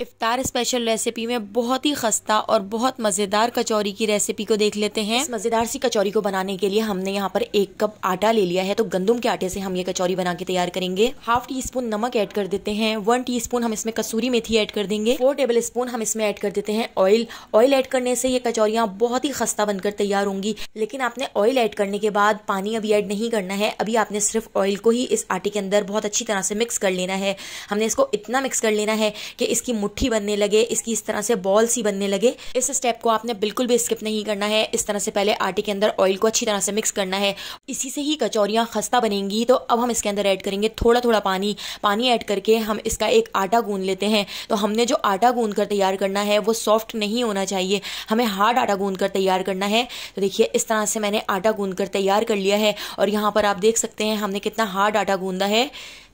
इफ्तार special recipe में बहुत ही खस्ता और बहुत मज़ेदार कचौरी की रेसिपी को देख लेते हैं मज़ेदार सी कचौरी को बनाने के लिए हमने यहाँ पर एक कप आटा ले लिया है तो गंदम के आटे से हम ये कचौरी बना के तैयार करेंगे हाफ टी स्पून नमक ऐड कर देते हैं वन टी स्पून हम इसमें कसूरी मेथी ऐड कर देंगे फोर टेबल स्पून हम इसमें ऐड कर देते हैं ऑयल ऑयल ऐड करने से ये कचौरियाँ बहुत ही खस्ता बनकर तैयार होंगी लेकिन आपने ऑयल ऐड करने के बाद पानी अभी ऐड नहीं करना है अभी आपने सिर्फ ऑयल को ही इस आटे के अंदर बहुत अच्छी तरह से मिक्स कर लेना है हमने इसको इतना मिक्स कर लेना है कि इसकी मुट्ठी बनने लगे इसकी इस तरह से बॉल सी बनने लगे इस स्टेप को आपने बिल्कुल भी स्किप नहीं करना है इस तरह से पहले आटे के अंदर ऑयल को अच्छी तरह से मिक्स करना है इसी से ही कचौरियाँ खस्ता बनेंगी तो अब हम इसके अंदर ऐड करेंगे थोड़ा थोड़ा पानी पानी ऐड करके हम इसका एक आटा गूंद लेते हैं तो हमने जो आटा गूंद कर तैयार करना है वो सॉफ्ट नहीं होना चाहिए हमें हार्ड आटा गूंद कर तैयार करना है तो देखिए इस तरह से मैंने आटा गूंद कर तैयार कर लिया है और यहाँ पर आप देख सकते हैं हमने कितना हार्ड आटा गूंदा है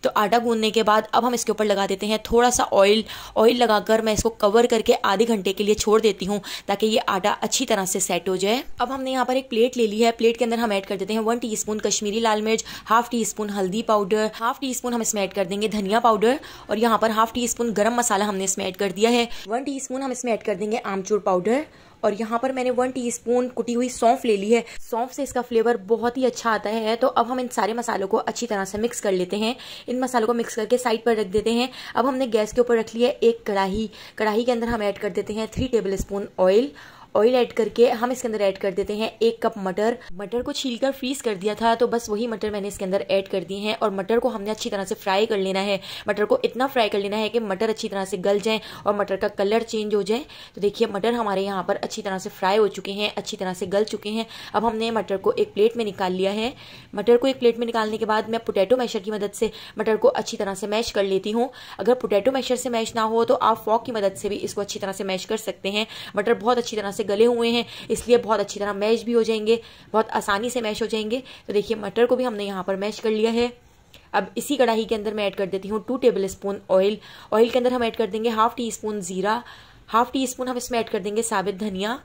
तो आटा गूंदने के बाद अब हम इसके ऊपर लगा देते हैं थोड़ा सा ऑयल ऑयल लगाकर मैं इसको कवर करके आधे घंटे के लिए छोड़ देती हूँ ताकि ये आटा अच्छी तरह से सेट हो जाए अब हमने यहाँ पर एक प्लेट ले ली है प्लेट के अंदर हम ऐड कर देते हैं वन टी कश्मीरी लाल मिर्च हाफ टी स्पून हल्दी पाउडर हाफ टी स्पून हम इसमें ऐड कर देंगे धनिया पाउडर और यहाँ पर हाफ टी स्पून गर्म मसाला हमने इसमें ऐड कर दिया है वन टी हम इसमें ऐड कर देंगे आमचूर पाउडर और यहाँ पर मैंने वन टीस्पून कुटी हुई सौंफ ले ली है सौंफ से इसका फ्लेवर बहुत ही अच्छा आता है तो अब हम इन सारे मसालों को अच्छी तरह से मिक्स कर लेते हैं इन मसालों को मिक्स करके साइड पर रख देते हैं अब हमने गैस के ऊपर रख लिया एक कढ़ाई कढ़ाई के अंदर हम ऐड कर देते हैं three tablespoon oil oil add करके हम इसके अंदर ऐड कर देते हैं एक कप मटर मटर को छीलकर फ्रीज कर दिया था तो बस वही मटर मैंने इसके अंदर ऐड कर दिए हैं और मटर को हमने अच्छी तरह से फ्राई कर लेना है मटर को इतना फ्राई कर लेना है कि मटर अच्छी तरह से गल जाए और मटर का कलर चेंज हो जाए तो देखिए मटर हमारे यहाँ पर अच्छी तरह से फ्राई हो चुके हैं अच्छी तरह से गल चुके हैं अब हमने मटर को एक प्लेट में निकाल लिया है मटर को एक प्लेट में निकालने के बाद मैं पोटैटो मैशर की मदद से मटर को अच्छी तरह से मैश कर लेती हूँ अगर पोटैटो मैशर से मैश ना हो तो आप फॉक की मदद से भी इसको अच्छी तरह से मैश कर सकते हैं मटर बहुत अच्छी तरह से गले हुए हैं इसलिए बहुत अच्छी तरह मैश भी हो जाएंगे बहुत आसानी से मैश हो जाएंगे तो देखिए मटर को भी हमने यहाँ पर मैश कर लिया है अब इसी कढ़ाई के अंदर मैं ऐड कर देती हूँ two tablespoon oil oil के अंदर हम ऐड कर देंगे हाफ टी स्पून ज़ीरा हाफ टी स्पून हम इसमें ऐड कर देंगे साबित धनिया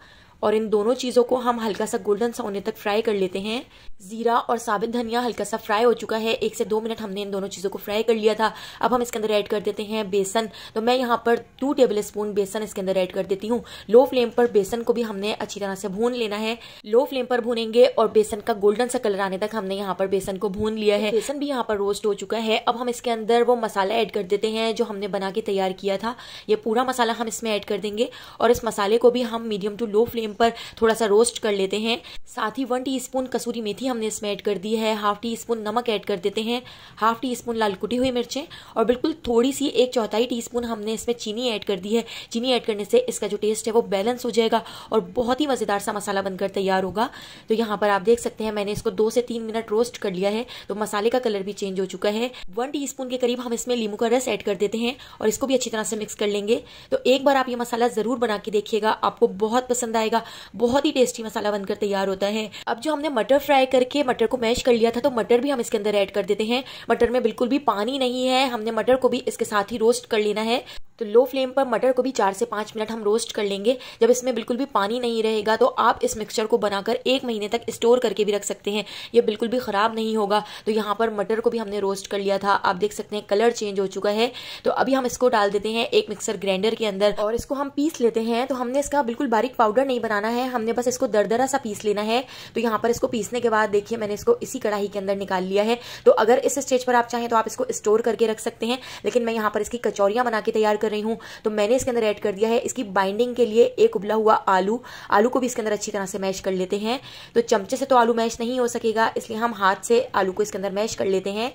और इन दोनों चीज़ों को हम हल्का सा गोल्डन सा होने तक फ्राई कर लेते हैं जीरा और साबित धनिया हल्का सा फ्राई हो चुका है एक से दो मिनट हमने इन दोनों चीज़ों को फ्राई कर लिया था अब हम इसके अंदर ऐड कर देते हैं बेसन तो मैं यहाँ पर टू टेबल स्पून बेसन इसके अंदर ऐड कर देती हूँ लो फ्लेम पर बेसन को भी हमने अच्छी तरह से भून लेना है लो फ्लेम पर भूनेंगे और बेसन का गोल्डन सा कलर आने तक हमने यहाँ पर बेसन को भून लिया है बेसन भी यहाँ पर रोस्ट हो चुका है अब हम इसके अंदर वो मसाला ऐड कर देते हैं जो हमने बना के तैयार किया था ये पूरा मसाला हम इसमें ऐड कर देंगे और इस मसाले को भी हम medium to low flame flame पर थोड़ा सा रोस्ट कर लेते हैं साथ ही वन टीस्पून कसूरी मेथी हमने इसमें ऐड कर दी है हाफ टी स्पून नमक ऐड कर देते हैं हाफ टी स्पून लाल कुटी हुई मिर्चें और बिल्कुल थोड़ी सी एक चौथाई टी स्पून हमने इसमें चीनी ऐड कर दी है चीनी ऐड करने से इसका जो टेस्ट है वो बैलेंस हो जाएगा और बहुत ही मज़ेदार सा मसाला बनकर तैयार होगा तो यहाँ पर आप देख सकते हैं मैंने इसको दो से तीन मिनट रोस्ट कर लिया है तो मसाले का कलर भी चेंज हो चुका है वन टी के करीब हम इसमें लीमू का रस ऐड कर देते हैं और इसको भी अच्छी तरह से मिक्स कर लेंगे तो एक बार आप ये मसाला ज़रूर बना के देखिएगा आपको बहुत पसंद आएगा का बहुत ही टेस्टी मसाला बनकर तैयार होता है अब जो हमने मटर फ्राई करके मटर को मैश कर लिया था तो मटर भी हम इसके अंदर ऐड कर देते हैं मटर में बिल्कुल भी पानी नहीं है हमने मटर को भी इसके साथ ही रोस्ट कर लेना है तो लो फ्लेम पर मटर को भी चार से पाँच मिनट हम रोस्ट कर लेंगे जब इसमें बिल्कुल भी पानी नहीं रहेगा तो आप इस मिक्सचर को बनाकर एक महीने तक स्टोर करके भी रख सकते हैं ये बिल्कुल भी ख़राब नहीं होगा तो यहाँ पर मटर को भी हमने रोस्ट कर लिया था आप देख सकते हैं कलर चेंज हो चुका है तो अभी हम इसको डाल देते हैं एक मिक्सर ग्राइंडर के अंदर और इसको हम पीस लेते हैं तो हमने इसका बिल्कुल बारीक पाउडर नहीं बनाना है हमने बस इसको दरदरा सा पीस लेना है तो यहाँ पर इसको पीसने के बाद देखिए मैंने इसको इसी कढ़ाई के अंदर निकाल लिया है तो अगर इस स्टेज पर आप चाहें तो आप इसको स्टोर करके रख सकते हैं लेकिन मैं यहाँ पर इसकी कचौरियाँ बना के तैयार कर रही हूं तो मैंने इसके अंदर ऐड कर दिया है इसकी बाइंडिंग के लिए एक उबला हुआ आलू आलू को भी इसके अंदर अच्छी तरह से मैश कर लेते हैं तो चमचे से तो आलू मैश नहीं हो सकेगा इसलिए हम हाथ से आलू को इसके अंदर मैश कर लेते हैं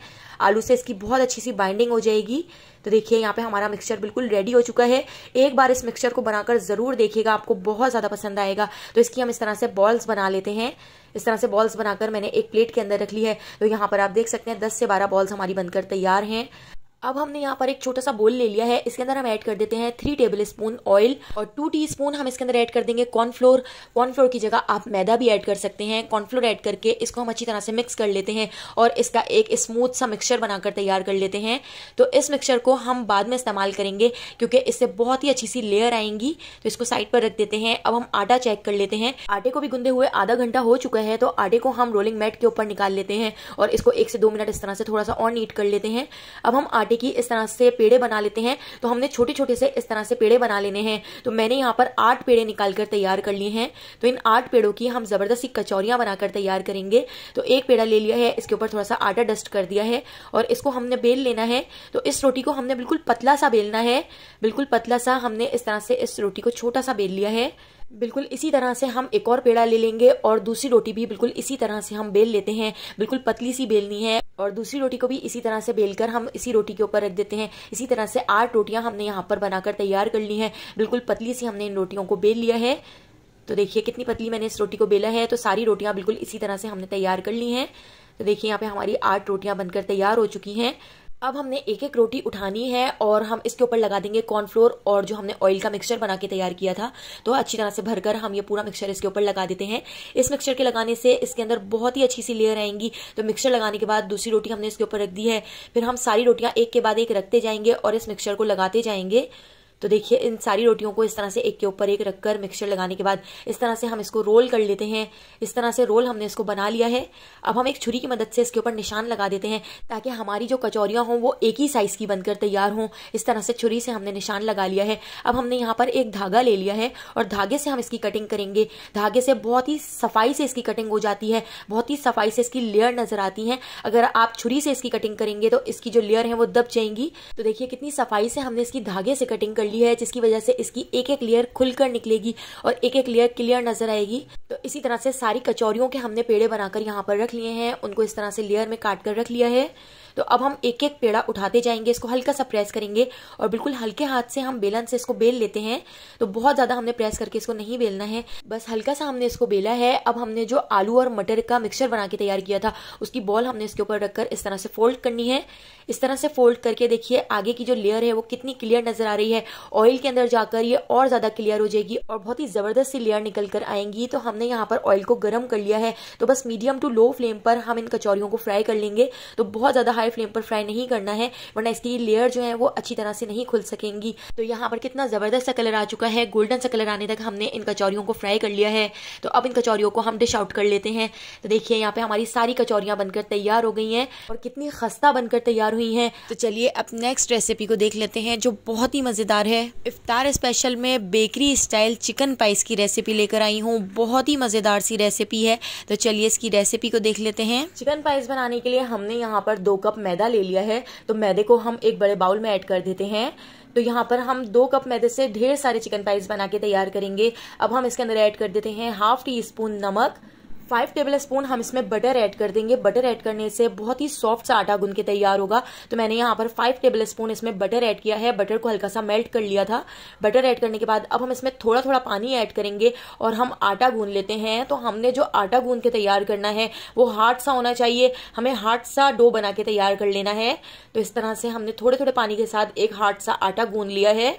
आलू से इसकी बहुत अच्छी सी बाइंडिंग हो जाएगी तो देखिए यहाँ पे हमारा मिक्सचर बिल्कुल रेडी हो चुका है एक बार इस मिक्सचर को बनाकर ज़रूर देखिएगा आपको बहुत ज़्यादा पसंद आएगा तो इसकी हम इस तरह से बॉल्स बना लेते हैं इस तरह से बॉल्स बनाकर मैंने एक प्लेट के अंदर रख ली है तो यहाँ पर आप देख सकते हैं दस से बारह बॉल्स हमारी बनकर तैयार हैं अब हमने यहाँ पर एक छोटा सा बोल ले लिया है इसके अंदर हम ऐड कर देते हैं थ्री टेबल स्पून ऑयल और टू टी स्पून हम इसके अंदर ऐड कर देंगे कॉर्नफ्लोर कॉर्नफ्लोर की जगह आप मैदा भी ऐड कर सकते हैं कॉर्नफ्लोर ऐड करके इसको हम अच्छी तरह से मिक्स कर लेते हैं और इसका एक स्मूथ सा मिक्सचर बनाकर तैयार कर लेते हैं तो इस मिक्सचर को हम बाद में इस्तेमाल करेंगे क्योंकि इससे बहुत ही अच्छी सी लेयर आएंगी तो इसको साइड पर रख देते हैं अब हम आटा चेक कर लेते हैं आटे को भी गुंदे हुए आधा घंटा हो चुका है तो आटे को हम रोलिंग मैट के ऊपर निकाल लेते हैं और इसको एक से दो मिनट इस तरह से थोड़ा सा और नीट कर लेते हैं अब हम आटे आटे की इस तरह से पेड़े बना लेते हैं तो हमने छोटे छोटे से इस तरह से पेड़े बना लेने हैं तो मैंने यहाँ पर आठ पेड़े निकाल कर तैयार कर लिए हैं तो इन आठ पेड़ों की हम जबरदस्ती कचौरियाँ बनाकर तैयार करेंगे तो एक पेड़ा ले लिया है इसके ऊपर थोड़ा सा आटा डस्ट कर दिया है और इसको हमने बेल लेना है तो इस रोटी को हमने बिल्कुल पतला सा बेलना है बिल्कुल पतला सा हमने इस तरह से इस रोटी को छोटा सा बेल लिया है बिल्कुल इसी तरह से हम एक और पेड़ा ले लेंगे और दूसरी रोटी भी बिल्कुल इसी तरह से हम बेल लेते हैं बिल्कुल पतली सी बेलनी है और दूसरी रोटी को भी इसी तरह से बेलकर हम इसी रोटी के ऊपर रख देते हैं इसी तरह से आठ रोटियां हमने यहाँ पर बनाकर तैयार कर ली हैं बिल्कुल पतली सी हमने इन रोटियों को बेल लिया है तो देखिए कितनी पतली मैंने इस रोटी को बेला है तो सारी रोटियां बिल्कुल इसी तरह से हमने तैयार कर ली हैं तो देखिए यहाँ पे हमारी आठ रोटियां बनकर तैयार हो चुकी हैं अब हमने एक एक रोटी उठानी है और हम इसके ऊपर लगा देंगे कॉर्नफ्लोर और जो हमने ऑयल का मिक्सचर बना के तैयार किया था तो अच्छी तरह से भरकर हम ये पूरा मिक्सचर इसके ऊपर लगा देते हैं इस मिक्सचर के लगाने से इसके अंदर बहुत ही अच्छी सी लेयर आएंगी तो मिक्सचर लगाने के बाद दूसरी रोटी हमने इसके ऊपर रख दी है फिर हम सारी रोटियां एक के बाद एक रखते जाएंगे और इस मिक्सचर को लगाते जाएंगे तो देखिए इन सारी रोटियों को इस तरह से एक के ऊपर एक रखकर मिक्सचर लगाने के बाद इस तरह से हम इसको रोल कर लेते हैं इस तरह से रोल हमने इसको बना लिया है अब हम एक छुरी की मदद से इसके ऊपर निशान लगा देते हैं ताकि हमारी जो कचौरियाँ हों वो एक ही साइज की बनकर तैयार हों इस तरह से छुरी से हमने निशान लगा लिया है अब हमने यहाँ पर एक धागा ले लिया है और धागे से हम इसकी कटिंग करेंगे धागे से बहुत ही सफाई से इसकी कटिंग हो जाती है बहुत ही सफाई से इसकी लेयर नजर आती है अगर आप छुरी से इसकी कटिंग करेंगे तो इसकी जो लेयर है वो दब जाएंगी तो देखिए कितनी सफाई से हमने इसकी धागे से कटिंग कर ली है जिसकी वजह से इसकी एक एक लेयर खुलकर निकलेगी और एक एक लेयर क्लियर नजर आएगी तो इसी तरह से सारी कचौरियों के हमने पेड़े बनाकर यहाँ पर रख लिए हैं उनको इस तरह से लेयर में काट कर रख लिया है तो अब हम एक एक पेड़ा उठाते जाएंगे इसको हल्का सा प्रेस करेंगे और बिल्कुल हल्के हाथ से हम बेलन से इसको बेल लेते हैं तो बहुत ज़्यादा हमने प्रेस करके इसको नहीं बेलना है बस हल्का सा हमने इसको बेला है अब हमने जो आलू और मटर का मिक्सचर बना के तैयार किया था उसकी बॉल हमने इसके ऊपर रखकर इस तरह से फोल्ड करनी है इस तरह से फोल्ड करके देखिए आगे की जो लेयर है वो कितनी क्लियर नजर आ रही है ऑयल के अंदर जाकर ये और ज्यादा क्लियर हो जाएगी और बहुत ही जबरदस्त सी लेयर निकल कर आएंगी तो हमने यहाँ पर ऑयल को गर्म कर लिया है तो बस मीडियम टू लो फ्लेम पर हम इन कचौरियों को फ्राई कर लेंगे तो बहुत ज्यादा हाई फ्लेम पर फ्राई नहीं करना है वरना इसकी लेयर जो है वो अच्छी तरह से नहीं खुल सकेंगी तो यहाँ पर कितना ज़बरदस्त सा कलर आ चुका है गोल्डन सा कलर आने तक हमने इन कचौरियों को फ्राई कर लिया है तो अब इन कचौरियों को हम डिश आउट कर लेते हैं तो देखिए यहाँ पे हमारी सारी कचौरियां बनकर तैयार हो गई हैं और कितनी खस्ता बनकर तैयार हुई हैं तो चलिए अब नेक्स्ट रेसिपी को देख लेते हैं जो बहुत ही मज़ेदार है इफ्तार स्पेशल में बेकरी स्टाइल चिकन पाइस की रेसिपी लेकर आई हूँ बहुत ही मज़ेदार सी रेसिपी है तो चलिए इसकी रेसिपी को देख लेते हैं चिकन पाइस बनाने के लिए हमने यहाँ पर दो कप कप मैदा ले लिया है तो मैदे को हम एक बड़े बाउल में ऐड कर देते हैं तो यहाँ पर हम दो कप मैदे से ढेर सारे चिकन पाइज बना के तैयार करेंगे अब हम इसके अंदर ऐड कर देते हैं हाफ टी स्पून नमक फाइव टेबल स्पून हम इसमें बटर ऐड कर देंगे बटर ऐड करने से बहुत ही सॉफ्ट सा आटा गुन के तैयार होगा तो मैंने यहाँ पर फाइव टेबल स्पून इसमें बटर ऐड किया है बटर को हल्का सा मेल्ट कर लिया था बटर ऐड करने के बाद अब हम इसमें थोड़ा थोड़ा पानी ऐड करेंगे और हम आटा गूंद लेते हैं तो हमने जो आटा गूंद के तैयार करना है वो हार्ड सा होना चाहिए हमें हार्ड सा डो बना के तैयार कर लेना है तो इस तरह से हमने थोड़े थोड़े पानी के साथ एक हार्ड सा आटा गूंद लिया है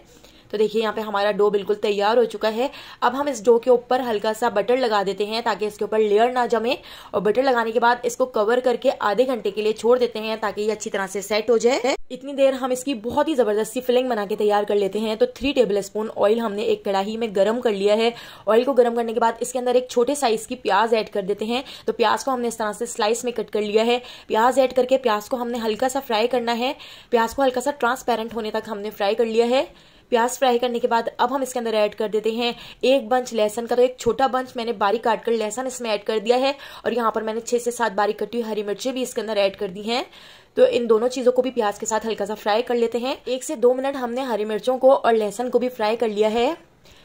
तो देखिए यहाँ पे हमारा डो बिल्कुल तैयार हो चुका है अब हम इस डो के ऊपर हल्का सा बटर लगा देते हैं ताकि इसके ऊपर लेयर ना जमे और बटर लगाने के बाद इसको कवर करके आधे घंटे के लिए छोड़ देते हैं ताकि ये अच्छी तरह से सेट हो जाए इतनी देर हम इसकी बहुत ही जबरदस्ती फिलिंग बना के तैयार कर लेते हैं तो थ्री टेबल स्पून ऑयल हमने एक कड़ाही में गर्म कर लिया है ऑयल को गर्म करने के बाद इसके अंदर एक छोटे साइज की प्याज एड कर देते हैं तो प्याज को हमने इस तरह से स्लाइस में कट कर लिया है प्याज एड करके प्याज को हमने हल्का सा फ्राई करना है प्याज को हल्का सा ट्रांसपेरेंट होने तक हमने फ्राई कर लिया है प्याज फ्राई करने के बाद अब हम इसके अंदर ऐड कर देते हैं एक बंच लहसन का तो एक छोटा बंच मैंने बारीक काट कर लहसन इसमें ऐड कर दिया है और यहाँ पर मैंने छह से सात बारीक कटी हुई हरी मिर्चें भी इसके अंदर ऐड कर दी हैं तो इन दोनों चीज़ों को भी प्याज के साथ हल्का सा फ्राई कर लेते हैं एक से दो मिनट हमने हरी मिर्चों को और लहसन को भी फ्राई कर लिया है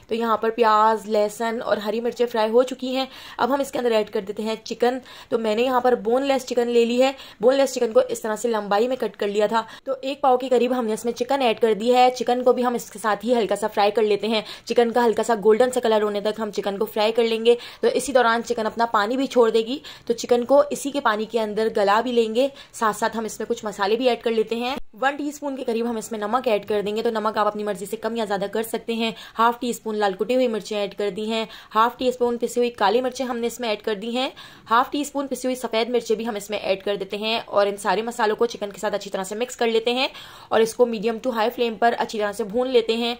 तो यहाँ पर प्याज लहसन और हरी मिर्चें फ्राई हो चुकी हैं अब हम इसके अंदर ऐड कर देते हैं चिकन तो मैंने यहाँ पर बोनलेस चिकन ले ली है बोनलेस चिकन को इस तरह से लंबाई में कट कर लिया था तो एक पाव के करीब हमने इसमें चिकन ऐड कर दी है चिकन को भी हम इसके साथ ही हल्का सा फ्राई कर लेते हैं चिकन का हल्का सा गोल्डन सा कलर होने तक हम चिकन को फ्राई कर लेंगे तो इसी दौरान चिकन अपना पानी भी छोड़ देगी तो चिकन को इसी के पानी के अंदर गला भी लेंगे साथ साथ हम इसमें कुछ मसाले भी ऐड कर लेते हैं वन टी के करीब हम इसमें नमक ऐड कर देंगे तो नमक आप अपनी मर्जी से कम या ज्यादा कर सकते हैं हाफ टी स्पून स्पून लाल कुटी हुई मिर्चें ऐड कर दी हैं हाफ टी स्पून पिसी हुई काली मिर्चें हमने इसमें ऐड कर दी हैं हाफ टी स्पून पिसी हुई सफेद मिर्चें भी हम इसमें ऐड कर देते हैं और इन सारे मसालों को चिकन के साथ अच्छी तरह से मिक्स कर लेते हैं और इसको मीडियम टू हाई फ्लेम पर अच्छी तरह से भून लेते हैं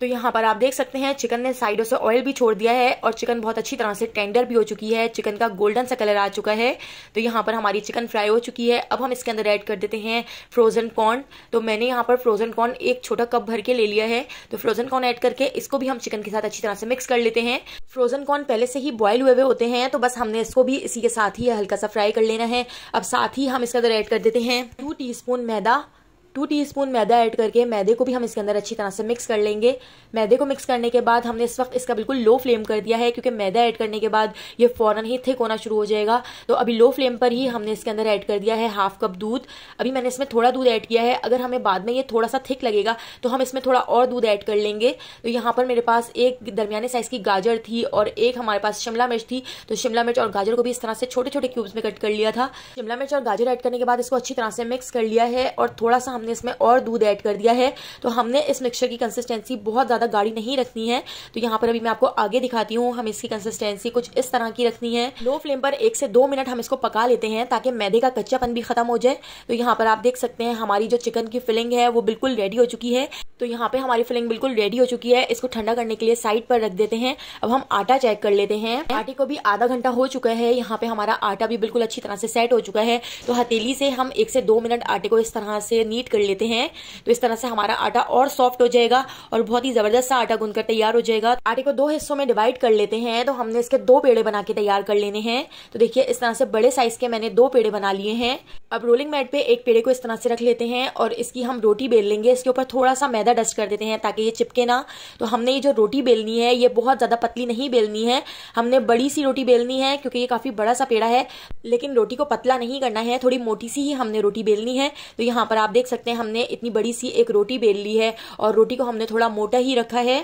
तो यहाँ पर आप देख सकते हैं चिकन ने साइडों से ऑयल भी छोड़ दिया है और चिकन बहुत अच्छी तरह से टेंडर भी हो चुकी है चिकन का गोल्डन सा कलर आ चुका है तो यहाँ पर हमारी चिकन फ्राई हो चुकी है अब हम इसके अंदर ऐड कर देते हैं फ्रोजन कॉर्न तो मैंने यहाँ पर फ्रोजन कॉर्न एक छोटा कप भर के ले लिया है तो फ्रोजन कॉर्न ऐड करके इसको भी हम चिकन के साथ अच्छी तरह से मिक्स कर लेते हैं फ्रोजन कॉर्न पहले से ही बॉयल हुए हुए होते हैं तो बस हमने इसको भी इसी के साथ ही हल्का सा फ्राई कर लेना है अब साथ ही हम इसके अंदर ऐड कर देते हैं टू टी मैदा टू टीस्पून मैदा ऐड करके मैदे को भी हम इसके अंदर अच्छी तरह से मिक्स कर लेंगे मैदे को मिक्स करने के बाद हमने इस वक्त इसका बिल्कुल लो फ्लेम कर दिया है क्योंकि मैदा ऐड करने के बाद ये फ़ौरन ही थिक होना शुरू हो जाएगा तो अभी लो फ्लेम पर ही हमने इसके अंदर ऐड कर दिया है हाफ कप दूध अभी मैंने इसमें थोड़ा दूध ऐड किया है अगर हमें बाद में ये थोड़ा सा थिक लगेगा तो हम इसमें थोड़ा और दूध ऐड कर लेंगे तो यहाँ पर मेरे पास एक दरमियाने साइज़ की गाजर थी और एक हमारे पास शिमला मिर्च थी तो शिमला मिर्च और गाजर को भी इस तरह से छोटे छोटे क्यूब्स में कट कर लिया था शिमला मिर्च और गाजर ऐड करने के बाद इसको अच्छी तरह से मिक्स कर लिया है और थोड़ा सा हमने इसमें और दूध ऐड कर दिया है तो हमने इस मिक्सचर की कंसिस्टेंसी बहुत ज़्यादा गाढ़ी नहीं रखनी है तो यहाँ पर अभी मैं आपको आगे दिखाती हूँ हम इसकी कंसिस्टेंसी कुछ इस तरह की रखनी है लो फ्लेम पर एक से दो मिनट हम इसको पका लेते हैं ताकि मैदे का कच्चापन भी खत्म हो जाए तो यहाँ पर आप देख सकते हैं हमारी जो चिकन की फिलिंग है वो बिल्कुल रेडी हो चुकी है तो यहाँ पे हमारी फिलिंग बिल्कुल रेडी हो चुकी है इसको ठंडा करने के लिए साइड पर रख देते हैं अब हम आटा चेक कर लेते हैं आटे को भी आधा घंटा हो चुका है यहाँ पे हमारा आटा भी बिल्कुल अच्छी तरह से सेट हो चुका है तो हथेली से हम एक से दो मिनट आटे को इस तरह से नीट कर लेते हैं तो इस तरह से हमारा आटा और सॉफ्ट हो जाएगा और बहुत ही जबरदस्त सा आटा गूंद तैयार हो जाएगा आटे को दो हिस्सों में डिवाइड कर लेते हैं तो हमने इसके दो पेड़े बना के तैयार कर लेने हैं तो देखिये इस तरह से बड़े साइज के मैंने दो पेड़े बना लिए हैं अब रोलिंग मैट पे एक पेड़े को इस तरह से रख लेते हैं और इसकी हम रोटी बेल लेंगे इसके ऊपर थोड़ा सा मैदा डस्ट कर देते हैं ताकि ये चिपके ना तो हमने ये जो रोटी बेलनी है ये बहुत ज़्यादा पतली नहीं बेलनी है हमने बड़ी सी रोटी बेलनी है क्योंकि ये काफ़ी बड़ा सा पेड़ा है लेकिन रोटी को पतला नहीं करना है थोड़ी मोटी सी ही हमने रोटी बेलनी है तो यहाँ पर आप देख सकते सकते हैं हमने इतनी बड़ी सी एक रोटी बेल ली है और रोटी को हमने थोड़ा मोटा ही रखा है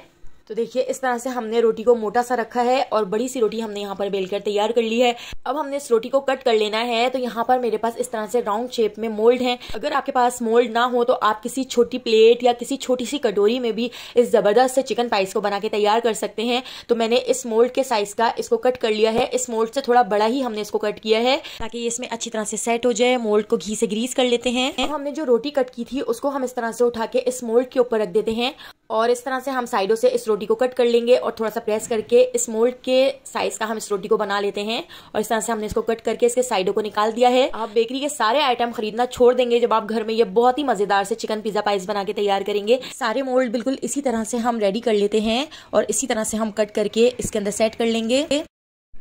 तो देखिए इस तरह से हमने रोटी को मोटा सा रखा है और बड़ी सी रोटी हमने यहाँ पर बेलकर तैयार कर ली है अब हमने इस रोटी को कट कर लेना है तो यहाँ पर मेरे पास इस तरह से राउंड शेप में मोल्ड है अगर आपके पास मोल्ड ना हो तो आप किसी छोटी प्लेट या किसी छोटी सी कटोरी में भी इस जबरदस्त से चिकन पाइस को बना के तैयार कर सकते हैं तो मैंने इस मोल्ड के साइज का इसको कट कर लिया है इस मोल्ड से थोड़ा बड़ा ही हमने इसको कट किया है ताकि इसमें अच्छी तरह से सेट हो जाए मोल्ड को घी से ग्रीस कर लेते हैं हमने जो रोटी कट की थी उसको हम इस तरह से उठा के इस मोल्ड के ऊपर रख देते हैं और इस तरह से हम साइडों से इस रोटी रोटी को कट कर लेंगे और थोड़ा सा प्रेस करके इस मोल्ड के साइज का हम इस रोटी को बना लेते हैं और इस तरह से हमने इसको कट करके इसके साइडों को निकाल दिया है आप बेकरी के सारे आइटम खरीदना छोड़ देंगे जब आप घर में ये बहुत ही मजेदार से चिकन पिज्जा पाइस बना के तैयार करेंगे सारे मोल्ड बिल्कुल इसी तरह से हम रेडी कर लेते हैं और इसी तरह से हम कट करके इसके अंदर सेट कर लेंगे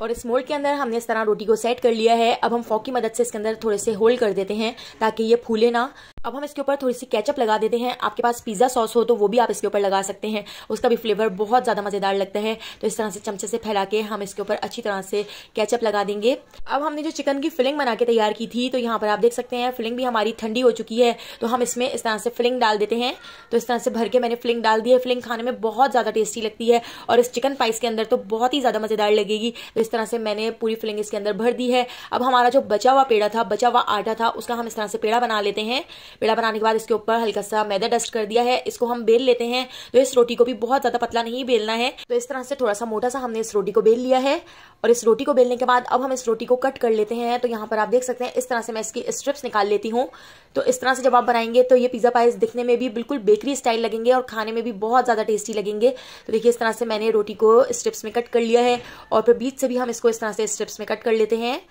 और इस मोल्ड के अंदर हमने इस तरह रोटी को सेट कर लिया है अब हम फॉक की मदद से इसके अंदर थोड़े से होल्ड कर देते हैं ताकि ये फूले ना अब हम इसके ऊपर थोड़ी सी कैचअप लगा देते हैं आपके पास पिज्ज़ा सॉस हो तो वो भी आप इसके ऊपर लगा सकते हैं उसका भी फ्लेवर बहुत ज़्यादा मज़ेदार लगता है तो इस तरह से चमचे से फैला के हम इसके ऊपर अच्छी तरह से कैचअप लगा देंगे अब हमने जो चिकन की फिलिंग बना के तैयार की थी तो यहाँ पर आप देख सकते हैं फिलिंग भी हमारी ठंडी हो चुकी है तो हम इसमें इस तरह से फिलिंग डाल देते हैं तो इस तरह से भर के मैंने फिलिंग डाल दी है फिलिंग खाने में बहुत ज़्यादा टेस्टी लगती है और इस चिकन पाइस के अंदर तो बहुत ही ज़्यादा मज़ेदार लगेगी तो इस तरह से मैंने पूरी फिलिंग इसके अंदर भर दी है अब हमारा जो बचा हुआ पेड़ा था बचा हुआ आटा था उसका हम इस तरह से पेड़ा बना लेते हैं पेड़ा बनाने के बाद इसके ऊपर हल्का सा मैदा डस्ट कर दिया है इसको हम बेल लेते हैं तो इस रोटी को भी बहुत ज़्यादा पतला नहीं बेलना है तो इस तरह से थोड़ा सा मोटा सा हमने इस रोटी को बेल लिया है और इस रोटी को बेलने के बाद अब हम इस रोटी को कट कर लेते हैं तो यहाँ पर आप देख सकते हैं इस तरह से मैं इसकी स्ट्रिप्स निकाल लेती हूँ तो इस तरह से जब आप बनाएंगे तो ये पिज़्ज़ा पाइस दिखने में भी बिल्कुल बेकरी स्टाइल लगेंगे और खाने में भी बहुत ज़्यादा टेस्टी लगेंगे तो देखिए इस तरह से मैंने रोटी को स्ट्रिप्स में कट कर लिया है और फिर बीच से भी हम इसको इस तरह से स्ट्रिप्स में कट कर लेते हैं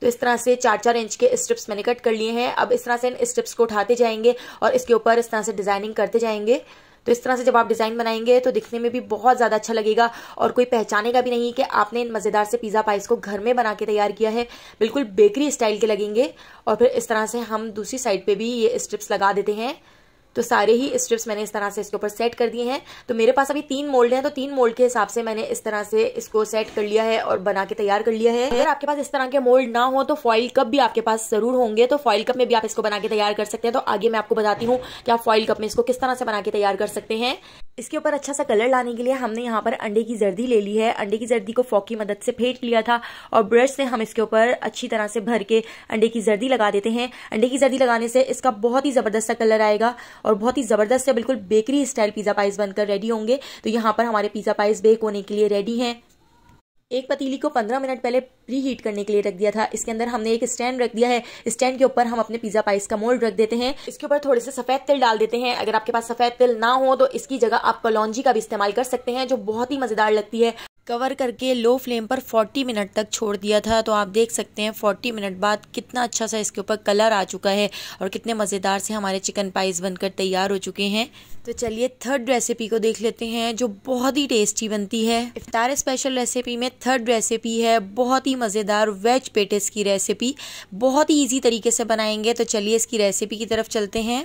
तो इस तरह से चार चार इंच के स्ट्रिप्स मैंने कट कर लिए हैं अब इस तरह से इन स्ट्रिप्स को उठाते जाएंगे और इसके ऊपर इस तरह से डिजाइनिंग करते जाएंगे तो इस तरह से जब आप डिजाइन बनाएंगे तो दिखने में भी बहुत ज्यादा अच्छा लगेगा और कोई पहचानेगा भी नहीं कि आपने इन मजेदार से पिज्जा पाइस को घर में बना के तैयार किया है बिल्कुल बेकरी स्टाइल के लगेंगे और फिर इस तरह से हम दूसरी साइड पे भी ये स्ट्रिप्स लगा देते हैं तो सारे ही स्ट्रिप्स मैंने इस तरह से इसके ऊपर सेट कर दिए हैं तो मेरे पास अभी तीन मोल्ड हैं तो तीन मोल्ड के हिसाब से मैंने इस तरह से इसको सेट कर लिया है और बना के तैयार कर लिया है अगर आपके पास इस तरह के मोल्ड ना हो तो फॉइल कप भी आपके पास जरूर होंगे तो फॉइल कप में भी आप इसको बना के तैयार कर सकते हैं तो आगे मैं आपको बताती हूँ कि आप फॉइल कप में इसको किस तरह से बना के तैयार कर सकते हैं इसके ऊपर अच्छा सा कलर लाने के लिए हमने यहाँ पर अंडे की जर्दी ले ली है अंडे की जर्दी को फॉक की मदद से फेंट लिया था और ब्रश से हम इसके ऊपर अच्छी तरह से भर के अंडे की जर्दी लगा देते हैं अंडे की जर्दी लगाने से इसका बहुत ही ज़बरदस्त सा कलर आएगा और बहुत ही ज़बरदस्त है बिल्कुल बेकरी स्टाइल पिज़्ज़ा पाइस बनकर रेडी होंगे तो यहाँ पर हमारे पिज़्ज़ा पाइस बेक होने के लिए रेडी हैं एक पतीली को 15 मिनट पहले प्री हीट करने के लिए रख दिया था इसके अंदर हमने एक स्टैंड रख दिया है स्टैंड के ऊपर हम अपने पिज्जा पाइस का मोल्ड रख देते हैं इसके ऊपर थोड़े से सफेद तिल डाल देते हैं अगर आपके पास सफेद तिल ना हो तो इसकी जगह आप कलौजी का भी इस्तेमाल कर सकते हैं जो बहुत ही मजेदार लगती है कवर करके लो फ्लेम पर 40 मिनट तक छोड़ दिया था तो आप देख सकते हैं 40 मिनट बाद कितना अच्छा सा इसके ऊपर कलर आ चुका है और कितने मज़ेदार से हमारे चिकन पाइज बनकर तैयार हो चुके हैं तो चलिए थर्ड रेसिपी को देख लेते हैं जो बहुत ही टेस्टी बनती है इफ्तार स्पेशल रेसिपी में थर्ड रेसिपी है बहुत ही मज़ेदार वेज पेटिस की रेसिपी बहुत ही ईजी तरीके से बनाएंगे तो चलिए इसकी रेसिपी की तरफ चलते हैं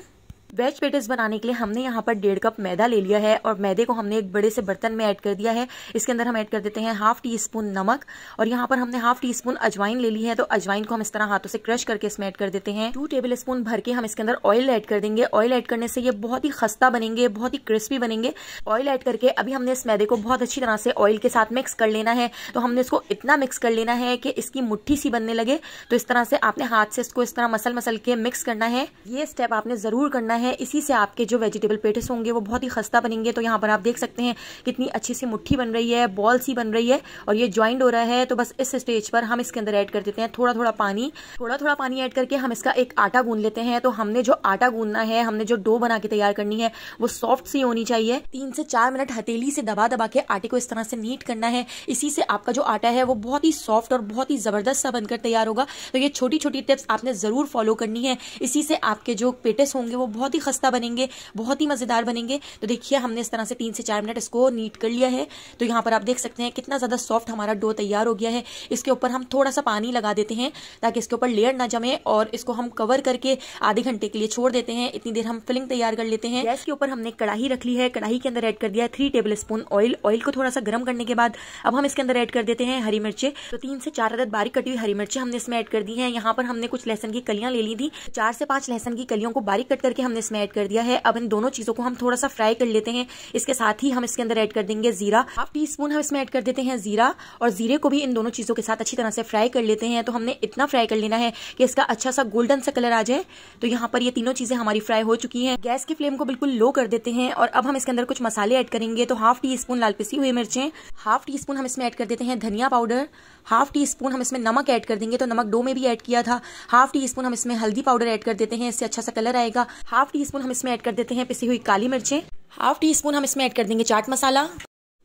वेज पेटिस बनाने के लिए हमने यहाँ पर डेढ़ कप मैदा ले लिया है और मैदे को हमने एक बड़े से बर्तन में ऐड कर दिया है इसके अंदर हम ऐड कर देते हैं हाफ टी स्पून नमक और यहाँ पर हमने हाफ टी स्पून अजवाइन ले ली है तो अजवाइन को हम इस तरह हाथों से क्रश करके इसमें ऐड कर देते हैं टू टेबल स्पून भर के हम इसके अंदर ऑयल एड कर देंगे ऑयल एड करने से ये बहुत ही खस्ता बनेंगे बहुत ही क्रिस्पी बनेंगे ऑयल एड करके अभी हमने इस मैदे को बहुत अच्छी तरह से ऑयल के साथ मिक्स कर लेना है तो हमने इसको इतना मिक्स कर लेना है कि इसकी मुट्ठी सी बनने लगे तो इस तरह से आपने हाथ से इसको इस तरह मसल मसल के मिक्स करना है ये स्टेप आपने जरूर करना है है इसी से आपके जो वेजिटेबल पेटिस होंगे वो बहुत ही खस्ता बनेंगे तो यहाँ पर आप देख सकते हैं कितनी अच्छी सी मुट्ठी बन रही है बॉल सी बन रही है और ये ज्वाइंट हो रहा है तो बस इस स्टेज पर हम इसके अंदर एड कर देते हैं थोड़ा थोड़ा पानी थोड़ा थोड़ा पानी एड करके हम इसका एक आटा गूंद लेते हैं तो हमने जो आटा गूंदना है हमने जो डो बना के तैयार करनी है वो सॉफ्ट सी होनी चाहिए तीन से चार मिनट हथेली से दबा दबा के आटे को इस तरह से नीट करना है इसी से आपका जो आटा है वो बहुत ही सॉफ्ट और बहुत ही जबरदस्त सा बनकर तैयार होगा तो ये छोटी छोटी टिप्स आपने जरूर फॉलो करनी है इसी से आपके जो पेटेस होंगे वो बहुत बहुत ही खस्ता बनेंगे बहुत ही मज़ेदार बनेंगे तो देखिए हमने इस तरह से तीन से चार मिनट इसको नीट कर लिया है तो यहाँ पर आप देख सकते हैं कितना ज़्यादा सॉफ्ट हमारा डो तैयार हो गया है इसके ऊपर हम थोड़ा सा पानी लगा देते हैं ताकि इसके ऊपर लेयर ना जमे और इसको हम कवर करके आधे घंटे के लिए छोड़ देते हैं इतनी देर हम फिलिंग तैयार कर लेते हैं गैस के ऊपर हमने कढ़ाई रख ली है कढ़ाई के अंदर एड कर दिया है three tablespoon oil oil को थोड़ा सा गर्म करने के बाद अब हम इसके अंदर एड कर देते हैं हरी मिर्चे तो तीन से चार अदद बारीक कटी हुई हरी मिर्चें हमने इसमें एड कर दी है यहाँ पर हमने कुछ लहसन की कलियां ले ली थी चार से पांच लहसन की कलियों को बारीक कट करके हमने हमने इसमें ऐड कर दिया है अब इन दोनों चीज़ों को हम थोड़ा सा फ्राई कर लेते हैं इसके साथ ही हम इसके अंदर ऐड कर देंगे जीरा हाफ टी स्पून हम इसमें ऐड कर देते हैं जीरा और जीरे को भी इन दोनों चीज़ों के साथ अच्छी तरह से फ्राई कर लेते हैं तो हमने इतना फ्राई कर लेना है कि इसका अच्छा सा गोल्डन सा कलर आ जाए तो यहाँ पर ये तीनों चीज़ें हमारी फ्राई हो चुकी है गैस की फ्लेम को बिल्कुल लो कर देते हैं और अब हम इसके अंदर कुछ मसाले ऐड करेंगे तो हाफ टी स्पून लाल पिसी हुई मिर्चें हाफ टी स्पून हम इसमें ऐड कर देते हैं धनिया पाउडर हाफ टी स्पून हम इसमें नमक ऐड कर देंगे तो नमक डो में भी ऐड किया था हाफ टी स्पून हम इसमें हल्दी पाउडर ऐड कर देते हैं इससे अच्छा सा कलर आएगा हाफ हाफ टी स्पून हम इसमें ऐड कर देते हैं पिसी हुई काली मिर्चें हाफ टी स्पून हम इसमें ऐड कर देंगे चाट मसाला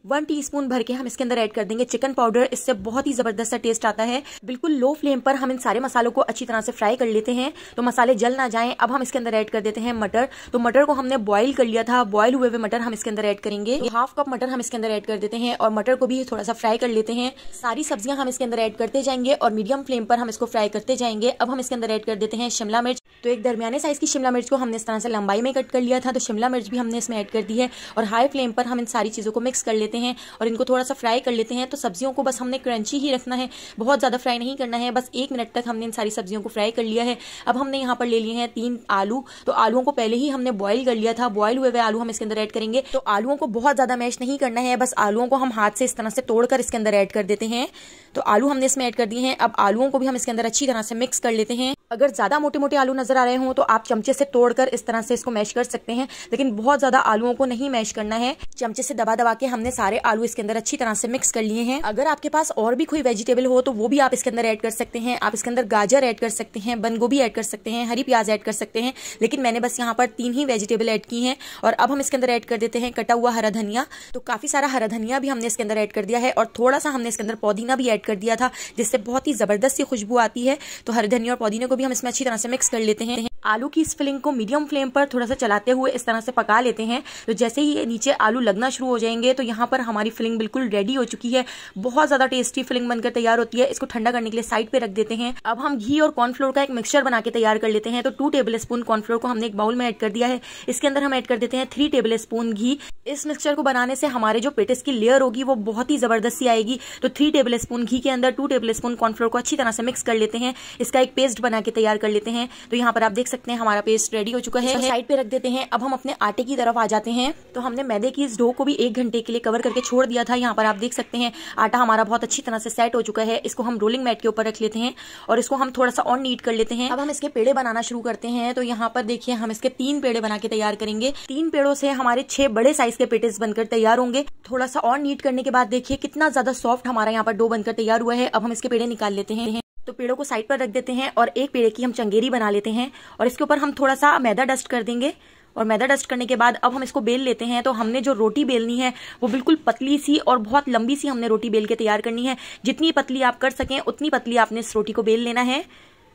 वन टीस्पून भर के हम इसके अंदर ऐड कर देंगे चिकन पाउडर इससे बहुत ही जबरदस्त सा टेस्ट आता है बिल्कुल लो फ्लेम पर हम इन सारे मसालों को अच्छी तरह से फ्राई कर लेते हैं तो मसाले जल ना जाएं अब हम इसके अंदर ऐड कर देते हैं मटर तो मटर को हमने बॉईल कर लिया था बॉईल हुए हुए मटर हम इसके अंदर एड करेंगे तो हाफ कप मटर हम इसके अंदर एड कर देते हैं और मटर को भी थोड़ा सा फ्राई कर लेते हैं सारी सब्जियां हम इसके अंदर एड करते जाएंगे और मीडियम फ्लेम पर हम इसको फ्राई करते जाएंगे अब हम इसके अंदर एड कर देते हैं शिमला मिर्च तो एक दरमियाने साइज की शिमला मिर्च को हमने इस तरह से लंबाई में कट कर लिया था तो शिमला मिर्च भी हमने इसमें ऐड कर दी है और हाई फ्लेम पर हम इन सारी चीजों को मिक्स कर लेते लेते हैं और इनको थोड़ा सा फ्राई कर लेते हैं तो सब्जियों को बस हमने क्रंची ही रखना है बहुत ज़्यादा फ्राई नहीं करना है बस एक मिनट तक हमने इन सारी सब्जियों को फ्राई कर लिया है अब हमने यहाँ पर ले लिए हैं तीन आलू तो आलुओं को पहले ही हमने बॉयल कर लिया था बॉयल हुए हुए आलू हम इसके अंदर एड करेंगे तो आलुओं को बहुत ज़्यादा मैश नहीं करना है बस आलुओं को हम हाथ से इस तरह से तोड़कर इसके अंदर एड कर देते हैं तो आलू हमने इसमें एड कर दिए हैं अब आलुओं को भी हम इसके अंदर अच्छी तरह से मिक्स कर लेते हैं अगर ज़्यादा मोटे मोटे आलू नज़र आ रहे हो तो आप चमचे से तोड़कर इस तरह से इसको मैश कर सकते हैं लेकिन बहुत ज़्यादा आलूओं को नहीं मैश करना है चमचे से दबा दबा के हमने सारे आलू इसके अंदर अच्छी तरह से मिक्स कर लिए हैं अगर आपके पास और भी कोई वेजिटेबल हो तो वो भी आप इसके अंदर एड कर सकते हैं आप इसके अंदर गाजर एड कर सकते हैं बंद गोभी एड कर सकते हैं हरी प्याज एड कर सकते हैं लेकिन मैंने बस यहाँ पर तीन ही वेजिटेबल एड की है और अब हम इसके अंदर एड कर देते हैं कटा हुआ हरा धनिया तो काफ़ी सारा हरा धनिया भी हमने इसके अंदर एड कर दिया है और थोड़ा सा हमने इसके अंदर पुदीना भी एड कर दिया था जिससे बहुत ही ज़बरदस्त खुशबू आती है तो हरा धनिया और पुदीने को भी हम इसमें अच्छी तरह से मिक्स कर लेते हैं आलू की इस फिलिंग को मीडियम फ्लेम पर थोड़ा सा चलाते हुए इस तरह से पका लेते हैं तो जैसे ही नीचे आलू लगना शुरू हो जाएंगे तो यहाँ पर हमारी फिलिंग बिल्कुल रेडी हो चुकी है बहुत ज़्यादा टेस्टी फिलिंग बनकर तैयार होती है इसको ठंडा करने के लिए साइड पे रख देते हैं अब हम घी और कॉर्नफ्लोर का एक मिक्सचर बना के तैयार कर लेते हैं तो टू टेबल स्पून कॉर्नफ्लोर को हमने एक बाउल में एड कर दिया है इसके अंदर हम एड कर देते हैं थ्री टेबल स्पून घी इस मिक्सचर को बनाने से हमारे जो पेटिस की लेयर होगी वो बहुत ही ज़बरदस्ती आएगी तो थ्री टेबल स्पून घी के अंदर टू टेबल स्पून कॉर्नफ्लोर को अच्छी तरह से मिक्स कर लेते हैं इसका एक पेस्ट बना के तैयार कर लेते हैं तो यहाँ पर आप देख सकते हैं हमारा पेस्ट रेडी हो चुका है साइड पे रख देते हैं अब हम अपने आटे की तरफ आ जाते हैं तो हमने मैदे की इस डो को भी एक घंटे के लिए कवर करके छोड़ दिया था यहाँ पर आप देख सकते हैं आटा हमारा बहुत अच्छी तरह से सेट हो चुका है इसको हम रोलिंग मैट के ऊपर रख लेते हैं और इसको हम थोड़ा सा और नीट कर लेते हैं अब हम इसके पेड़े बनाना शुरू करते हैं तो यहाँ पर देखिए हम इसके तीन पेड़े बना के तैयार करेंगे तीन पेड़ों से हमारे छह बड़े साइज के पेटेस बनकर तैयार होंगे थोड़ा सा और नीट करने के बाद देखिए कितना ज्यादा सॉफ्ट हमारा यहाँ पर डो बनकर तैयार हुआ है अब हम इसके पेड़े निकाल लेते हैं तो पेड़ों को साइड पर रख देते हैं और एक पेड़ की हम चंगेरी बना लेते हैं और इसके ऊपर हम थोड़ा सा मैदा डस्ट कर देंगे और मैदा डस्ट करने के बाद अब हम इसको बेल लेते हैं तो हमने जो रोटी बेलनी है वो बिल्कुल पतली सी और बहुत लंबी सी हमने रोटी बेल के तैयार करनी है जितनी पतली आप कर सकें उतनी पतली आपने इस रोटी को बेल लेना है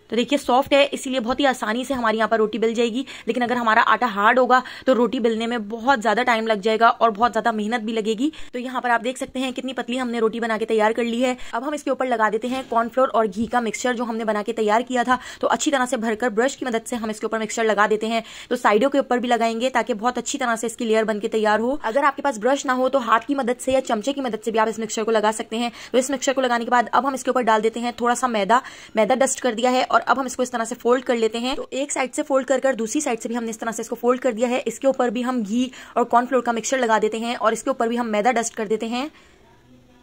तो देखिए सॉफ्ट है इसीलिए बहुत ही आसानी से हमारे यहाँ पर रोटी बिल जाएगी लेकिन अगर हमारा आटा हार्ड होगा तो रोटी बिलने में बहुत ज़्यादा टाइम लग जाएगा और बहुत ज़्यादा मेहनत भी लगेगी तो यहाँ पर आप देख सकते हैं कितनी पतली हमने रोटी बना के तैयार कर ली है अब हम इसके ऊपर लगा देते हैं कॉर्नफ्लोर और घी का मिक्सचर जो हमने बना के तैयार किया था तो अच्छी तरह से भरकर ब्रश की मदद से हम इसके ऊपर मिक्सचर लगा देते हैं तो साइडों के ऊपर भी लगाएंगे ताकि बहुत अच्छी तरह से इसकी लेयर बनकर तैयार हो अगर आपके पास ब्रश ना हो तो हाथ की मदद से या चमचे की मदद से भी आप इस मिक्सर को लगा सकते हैं तो इस मिक्सर को लगाने के बाद अब हम इसके ऊपर डाल देते हैं थोड़ा सा मैदा मैदा डस्ट कर दिया है और और अब हम इसको इस तरह से फोल्ड कर लेते हैं तो एक साइड से फोल्ड कर कर दूसरी साइड से भी हमने इस तरह से इसको फोल्ड कर दिया है इसके ऊपर भी हम घी और कॉर्नफ्लोर का मिक्सचर लगा देते हैं और इसके ऊपर भी हम मैदा डस्ट कर देते हैं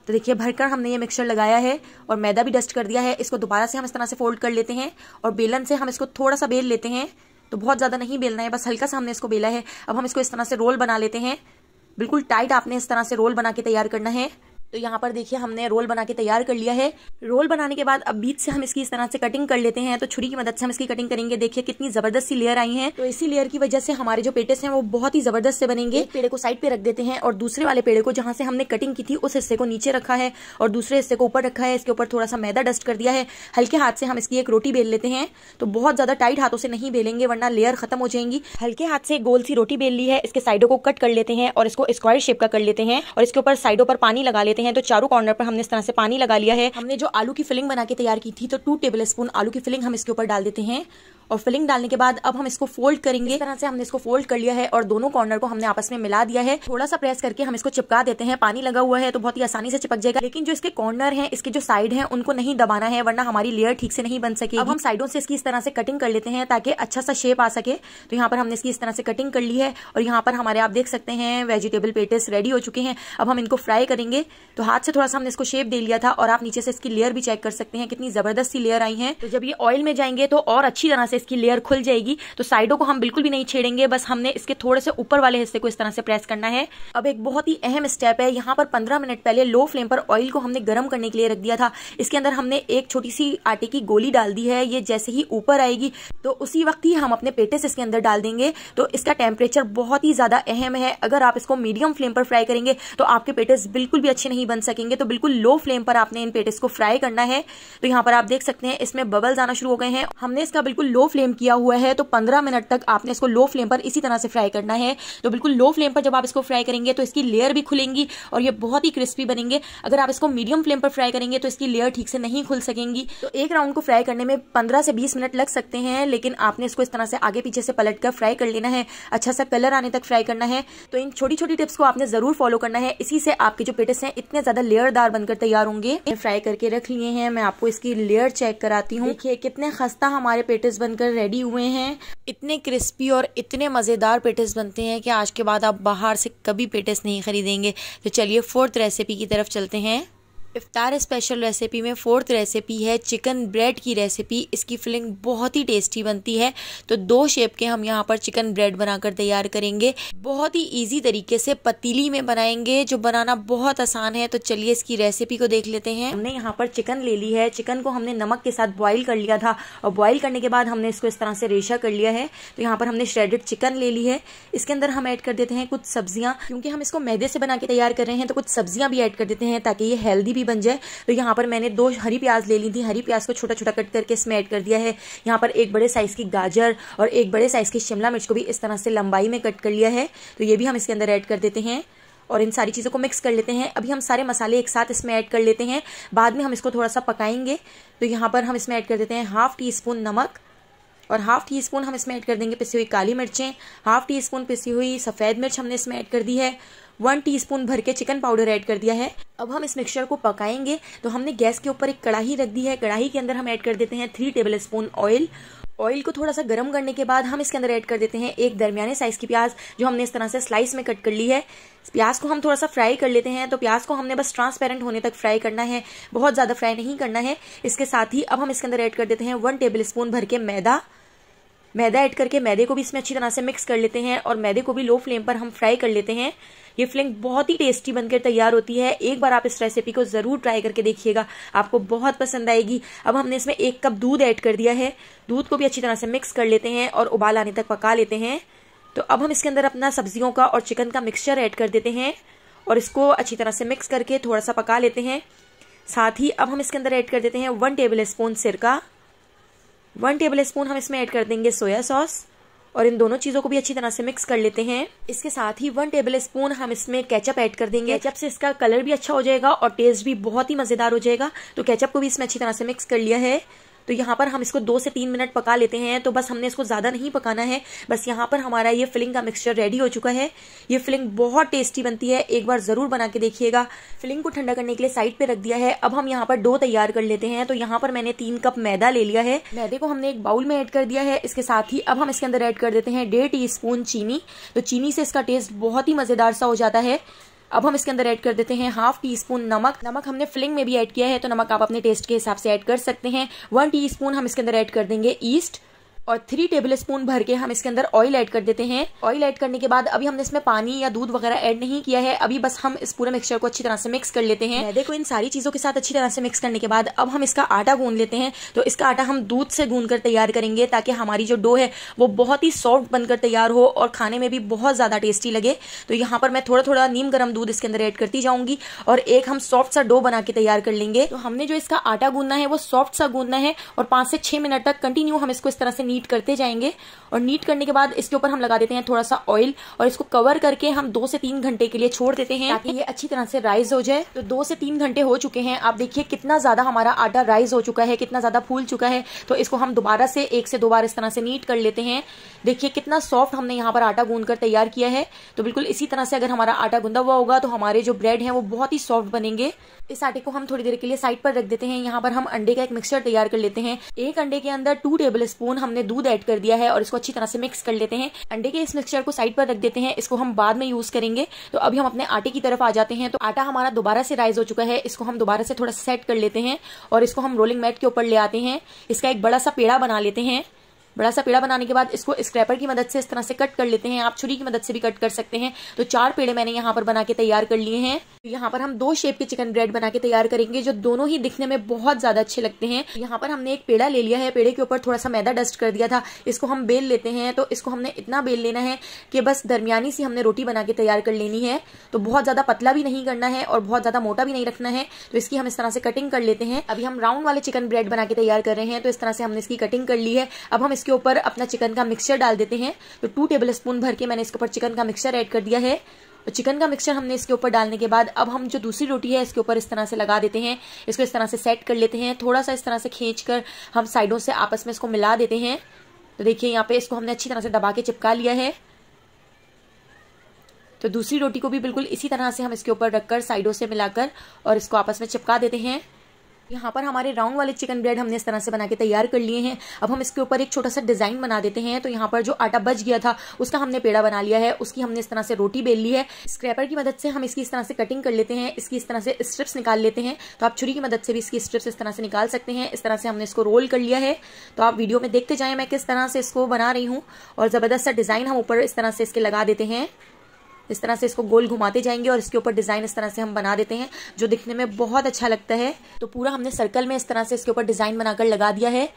तो देखिए भरकर हमने ये मिक्सचर लगाया है और मैदा भी डस्ट कर दिया है इसको दोबारा से हम इस तरह से फोल्ड कर लेते हैं और बेलन से हम इसको थोड़ा सा बेल लेते हैं तो बहुत ज़्यादा नहीं बेलना है बस हल्का सा हमने इसको बेला है अब हम इसको इस तरह से रोल बना लेते हैं बिल्कुल टाइट आपने इस तरह से रोल बना के तैयार करना है तो यहाँ पर देखिए हमने रोल बना के तैयार कर लिया है रोल बनाने के बाद अब बीच से हम इसकी इस तरह से कटिंग कर लेते हैं तो छुरी की मदद से हम इसकी कटिंग करेंगे देखिए कितनी जबरदस्त सी लेयर आई है तो इसी लेयर की वजह से हमारे जो पेटेस हैं वो बहुत ही जबरदस्त से बनेंगे पेड़ को साइड पे रख देते हैं और दूसरे वाले पेड़ को जहाँ से हमने कटिंग की थी उस हिस्से को नीचे रखा है और दूसरे हिस्से को ऊपर रखा है इसके ऊपर थोड़ा सा मैदा डस्ट कर दिया है हल्के हाथ से हम इसकी एक रोटी बेल लेते हैं तो बहुत ज्यादा टाइट हाथों से नहीं बेलेंगे वरना लेयर खत्म हो जाएंगी हल्के हाथ से गोल सी रोटी बेल ली है इसके साइडों को कट कर लेते हैं और इसको स्क्वायर शेप का कर लेते हैं और इसके ऊपर साइडों पर पानी लगा लेते हैं हैं तो चारों कॉर्नर पर हमने इस तरह से पानी लगा लिया है हमने जो आलू की फिलिंग बना के तैयार की थी तो टू टेबल स्पून आलू की फिलिंग हम इसके ऊपर डाल देते हैं और फिलिंग डालने के बाद अब हम इसको फोल्ड करेंगे इस तरह से हमने इसको फोल्ड कर लिया है और दोनों कॉर्नर को हमने आपस में मिला दिया है थोड़ा सा प्रेस करके हम इसको चिपका देते हैं पानी लगा हुआ है तो बहुत ही आसानी से चिपक जाएगा लेकिन जो इसके कॉर्नर है इसके जो साइड है उनको नहीं दबाना है वरना हमारी लेयर ठीक से नहीं बन सके हम साइडों से इसकी इस तरह से कटिंग कर लेते हैं ताकि अच्छा सा शेप आ सके तो यहाँ पर हमने इसकी इस तरह से कटिंग कर ली है और यहाँ पर हमारे आप देख सकते हैं वेजिटेबल पेटिस रेडी हो चुके हैं अब हम इनको फ्राई करेंगे तो हाथ से थोड़ा सा हमने इसको शेप दे लिया था और आप नीचे से इसकी लेयर भी चेक कर सकते हैं कितनी जबरदस्त सी लेयर आई है तो जब ये ऑयल में जाएंगे तो और अच्छी तरह से से इसकी लेयर खुल जाएगी तो साइडों को हम बिल्कुल भी नहीं छेड़ेंगे बस हमने इसके थोड़े से ऊपर वाले हिस्से को इस तरह से प्रेस करना है अब एक बहुत ही अहम स्टेप है यहाँ पर पंद्रह मिनट पहले लो फ्लेम पर ऑयल को हमने गर्म करने के लिए रख दिया था इसके अंदर हमने एक छोटी सी आटे की गोली डाल दी है ये जैसे ही ऊपर आएगी तो उसी वक्त ही हम अपने पेटे से इसके अंदर डाल देंगे तो इसका टेम्परेचर बहुत ही ज्यादा अहम है अगर आप इसको मीडियम फ्लेम पर फ्राई करेंगे तो आपके पेटेस बिल्कुल भी अच्छे नहीं बन सकेंगे तो बिल्कुल लो फ्लेम पर आपने इन पेटेस को फ्राई करना है तो यहाँ पर आप देख सकते हैं इसमें बबल्स आना शुरू हो गए हैं हमने इसका बिल्कुल लो फ्लेम किया हुआ है तो पंद्रह मिनट तक आपने इसको लो फ्लेम पर इसी तरह से फ्राई करना है तो बिल्कुल लो फ्लेम पर जब आप इसको फ्राई करेंगे तो इसकी लेयर भी खुलेंगी और ये बहुत ही क्रिस्पी बनेंगे अगर आप इसको मीडियम फ्लेम पर फ्राई करेंगे तो इसकी लेयर ठीक से नहीं खुल सकेंगी तो एक राउंड को फ्राई करने में पंद्रह से बीस मिनट लग सकते हैं लेकिन आपने इसको इस तरह से आगे पीछे से पलट कर फ्राई कर लेना है अच्छा सा कलर आने तक फ्राई करना है तो इन छोटी छोटी टिप्स को आपने जरूर फॉलो करना है इसी से आपके जो पेटिस हैं इतने ज्यादा लेयरदार बनकर तैयार होंगे फ्राई करके रख लिए हैं मैं आपको इसकी लेयर चेक कराती हूँ कितने खस्ता हमारे पेटिस बन बनकर रेडी हुए हैं इतने क्रिस्पी और इतने मज़ेदार पेटिस बनते हैं कि आज के बाद आप बाहर से कभी पेटिस नहीं ख़रीदेंगे तो चलिए फोर्थ रेसिपी की तरफ चलते हैं इफ्तार स्पेशल रेसिपी में फोर्थ रेसिपी है चिकन ब्रेड की रेसिपी इसकी फिलिंग बहुत ही टेस्टी बनती है तो दो शेप के हम यहाँ पर चिकन ब्रेड बनाकर तैयार करेंगे बहुत ही ईजी तरीके से पतीली में बनाएंगे जो बनाना बहुत आसान है तो चलिए इसकी रेसिपी को देख लेते हैं हमने यहाँ पर चिकन ले ली है चिकन को हमने नमक के साथ बॉइल कर लिया था और बॉइल करने के बाद हमने इसको इस तरह से रेशा कर लिया है तो यहाँ पर हमने श्रेडेड चिकन ले ली है इसके अंदर हम ऐड कर देते हैं कुछ सब्जियां क्योंकि हम इसको मैदे से बना के तैयार कर रहे हैं तो कुछ सब्जियां भी ऐड कर देते हैं ताकि ये हेल्दी भी भी बन जाए तो यहाँ पर मैंने दो हरी प्याज ले ली थी हरी प्याज को छोटा छोटा कट करके इसमें ऐड कर दिया है यहाँ पर एक बड़े साइज़ की गाजर और एक बड़े साइज़ की शिमला मिर्च को भी इस तरह से लंबाई में कट कर लिया है तो ये भी हम इसके अंदर ऐड कर देते हैं और इन सारी चीज़ों को मिक्स कर लेते हैं अभी हम सारे मसाले एक साथ इसमें ऐड कर लेते हैं बाद में हम इसको थोड़ा सा पकाएंगे तो यहाँ पर हम इसमें ऐड कर देते हैं हाफ टी स्पून नमक और हाफ टी स्पून हम इसमें ऐड कर देंगे पिसी हुई काली मिर्चें हाफ टी स्पून पिसी हुई सफ़ेद मिर्च हमने इसमें ऐड कर दी है वन टीस्पून भर के चिकन पाउडर ऐड कर दिया है अब हम इस मिक्सचर को पकाएंगे तो हमने गैस के ऊपर एक कढ़ाई रख दी है कढ़ाई के अंदर हम ऐड कर देते हैं three tablespoon oil oil को थोड़ा सा गर्म करने के बाद हम इसके अंदर ऐड कर देते हैं एक दरमियाने साइज की प्याज जो हमने इस तरह से स्लाइस में कट कर ली है प्याज को हम थोड़ा सा फ्राई कर लेते हैं तो प्याज को हमने बस ट्रांसपेरेंट होने तक फ्राई करना है बहुत ज्यादा फ्राई नहीं करना है इसके साथ ही अब हम इसके अंदर ऐड कर देते हैं वन टेबल स्पून भर के मैदा मैदा ऐड करके मैदे को भी इसमें अच्छी तरह से मिक्स कर लेते हैं और मैदे को भी लो फ्लेम पर हम फ्राई कर लेते हैं ये फ्लिंग बहुत ही टेस्टी बनकर तैयार होती है एक बार आप इस रेसिपी को ज़रूर ट्राई करके देखिएगा आपको बहुत पसंद आएगी अब हमने इसमें एक कप दूध ऐड कर दिया है दूध को भी अच्छी तरह से मिक्स कर लेते हैं और उबाल आने तक पका लेते हैं तो अब हम इसके अंदर अपना सब्जियों का और चिकन का मिक्सचर ऐड कर देते हैं और इसको अच्छी तरह से मिक्स करके थोड़ा सा पका लेते हैं साथ ही अब हम इसके अंदर ऐड कर देते हैं वन टेबल स्पून सिरका वन टेबल स्पून हम इसमें ऐड कर देंगे सोया सॉस और इन दोनों चीज़ों को भी अच्छी तरह से मिक्स कर लेते हैं इसके साथ ही वन टेबल स्पून हम इसमें केचप ऐड कर देंगे केचप से इसका कलर भी अच्छा हो जाएगा और टेस्ट भी बहुत ही मज़ेदार हो जाएगा तो केचप को भी इसमें अच्छी तरह से मिक्स कर लिया है तो यहाँ पर हम इसको दो से तीन मिनट पका लेते हैं तो बस हमने इसको ज़्यादा नहीं पकाना है बस यहाँ पर हमारा ये फिलिंग का मिक्सचर रेडी हो चुका है ये फिलिंग बहुत टेस्टी बनती है एक बार ज़रूर बना के देखिएगा फिलिंग को ठंडा करने के लिए साइड पे रख दिया है अब हम यहाँ पर डो तैयार कर लेते हैं तो यहाँ पर मैंने तीन कप मैदा ले लिया है मैदे को हमने एक बाउल में एड कर दिया है इसके साथ ही अब हम इसके अंदर एड कर देते हैं डेढ़ टी चीनी तो चीनी से इसका टेस्ट बहुत ही मज़ेदार सा हो जाता है अब हम इसके अंदर ऐड कर देते हैं हाफ टी स्पून नमक नमक हमने फिलिंग में भी ऐड किया है तो नमक आप अपने टेस्ट के हिसाब से ऐड कर सकते हैं वन टी स्पून हम इसके अंदर ऐड कर देंगे ईस्ट और थ्री टेबल स्पून भर के हम इसके अंदर ऑयल ऐड कर देते हैं ऑयल ऐड करने के बाद अभी हमने इसमें पानी या दूध वगैरह ऐड नहीं किया है अभी बस हम इस पूरे मिक्सचर को अच्छी तरह से मिक्स कर लेते हैं देखो इन सारी चीजों के साथ अच्छी तरह से मिक्स करने के बाद अब हम इसका आटा गूंद लेते हैं तो इसका आटा हम दूध से गूंद कर तैयार करेंगे ताकि हमारी जो डो है वो बहुत ही सॉफ्ट बनकर तैयार हो और खाने में भी बहुत ज्यादा टेस्टी लगे तो यहाँ पर मैं थोड़ा थोड़ा नीम गर्म दूध इसके अंदर एड करती जाऊंगी और एक हम सॉफ्ट सा डो बना के तैयार कर लेंगे तो हमने जो इसका आटा गूंदना है वो सॉफ्ट सा गूंदना है और पांच से छह मिनट तक कंटिन्यू हम इसको इस तरह से नीट करते जाएंगे और नीट करने के बाद इसके ऊपर हम लगा देते हैं थोड़ा सा ऑयल और इसको कवर करके हम दो से तीन घंटे के लिए छोड़ देते हैं ताकि ये अच्छी तरह से राइज हो जाए तो दो से तीन घंटे हो चुके हैं आप देखिए कितना ज्यादा हमारा आटा राइज हो चुका है कितना ज्यादा फूल चुका है तो इसको हम दोबारा से एक से दो बार इस तरह से नीट कर लेते हैं देखिए कितना सॉफ्ट हमने यहाँ पर आटा गूंद कर तैयार किया है तो बिल्कुल इसी तरह से अगर हमारा आटा गूंदा हुआ होगा तो हमारे जो ब्रेड है वो बहुत ही सॉफ्ट बनेंगे इस आटे को हम थोड़ी देर के लिए साइड पर रख देते हैं यहाँ पर हम अंडे का एक मिक्सचर तैयार कर लेते हैं एक अंडे के अंदर टू टेबल स्पून हमने दूध ऐड कर दिया है और इसको अच्छी तरह से मिक्स कर लेते हैं अंडे के इस मिक्सचर को साइड पर रख देते हैं इसको हम बाद में यूज करेंगे तो अभी हम अपने आटे की तरफ आ जाते हैं तो आटा हमारा दोबारा से राइज हो चुका है इसको हम दोबारा से थोड़ा सेट कर लेते हैं और इसको हम रोलिंग मैट के ऊपर ले आते हैं इसका एक बड़ा सा पेड़ा बना लेते हैं बड़ा सा पेड़ा बनाने के बाद इसको स्क्रैपर की मदद से इस तरह से कट कर लेते हैं आप छुरी की मदद से भी कट कर सकते हैं तो चार पेड़े मैंने यहाँ पर बना के तैयार कर लिए हैं तो यहाँ पर हम दो शेप के चिकन ब्रेड बना के तैयार करेंगे जो दोनों ही दिखने में बहुत ज्यादा अच्छे लगते हैं यहाँ पर हमने एक पेड़ा ले लिया है पेड़े के ऊपर थोड़ा सा मैदा डस्ट कर दिया था इसको हम बेल लेते हैं तो इसको हमने इतना बेल लेना है कि बस दरमियानी सी हमने रोटी बना के तैयार कर लेनी है तो बहुत ज्यादा पतला भी नहीं करना है और बहुत ज्यादा मोटा भी नहीं रखना है तो इसकी हम इस तरह से कटिंग कर लेते हैं अभी हम राउंड वाले चिकन ब्रेड बना के तैयार कर रहे हैं तो इस तरह से हमने इसकी कटिंग कर ली है अब हम इसको इसके ऊपर अपना चिकन का मिक्सचर डाल देते हैं तो टू टेबल स्पून भर के मैंने इसके ऊपर चिकन का मिक्सचर ऐड कर दिया है और चिकन का मिक्सचर हमने इसके ऊपर डालने के बाद अब हम जो दूसरी रोटी है इसके ऊपर इस तरह से लगा देते हैं इसको इस तरह से सेट कर लेते हैं थोड़ा सा इस तरह से खींच कर हम साइडों से आपस में इसको मिला देते हैं तो देखिए यहाँ पे इसको हमने अच्छी तरह से दबा के चिपका लिया है तो दूसरी रोटी को भी बिल्कुल इसी तरह से हम इसके ऊपर रखकर साइडों से मिलाकर और इसको आपस में चिपका देते हैं यहाँ पर हमारे राउंड वाले चिकन ब्रेड हमने इस तरह से बना के तैयार कर लिए हैं अब हम इसके ऊपर एक छोटा सा डिज़ाइन बना देते हैं तो यहाँ पर जो आटा बच गया था उसका हमने पेड़ा बना लिया है उसकी हमने इस तरह से रोटी बेल ली है स्क्रैपर की मदद से हम इसकी इस तरह से कटिंग कर लेते हैं इसकी इस तरह से स्ट्रिप्स निकाल लेते हैं तो आप छुरी की मदद से भी इसकी स्ट्रिप्स इस तरह से निकाल सकते हैं इस तरह से हमने इसको रोल कर लिया है तो आप वीडियो में देखते जाए मैं किस तरह से इसको बना रही हूँ और ज़बरदस्त सा डिज़ाइन हम ऊपर इस तरह से इसके लगा देते हैं इस तरह से इसको गोल घुमाते जाएंगे और इसके ऊपर डिजाइन इस तरह से हम बना देते हैं जो दिखने में बहुत अच्छा लगता है तो पूरा हमने सर्कल में इस तरह से इसके ऊपर डिजाइन बनाकर लगा दिया है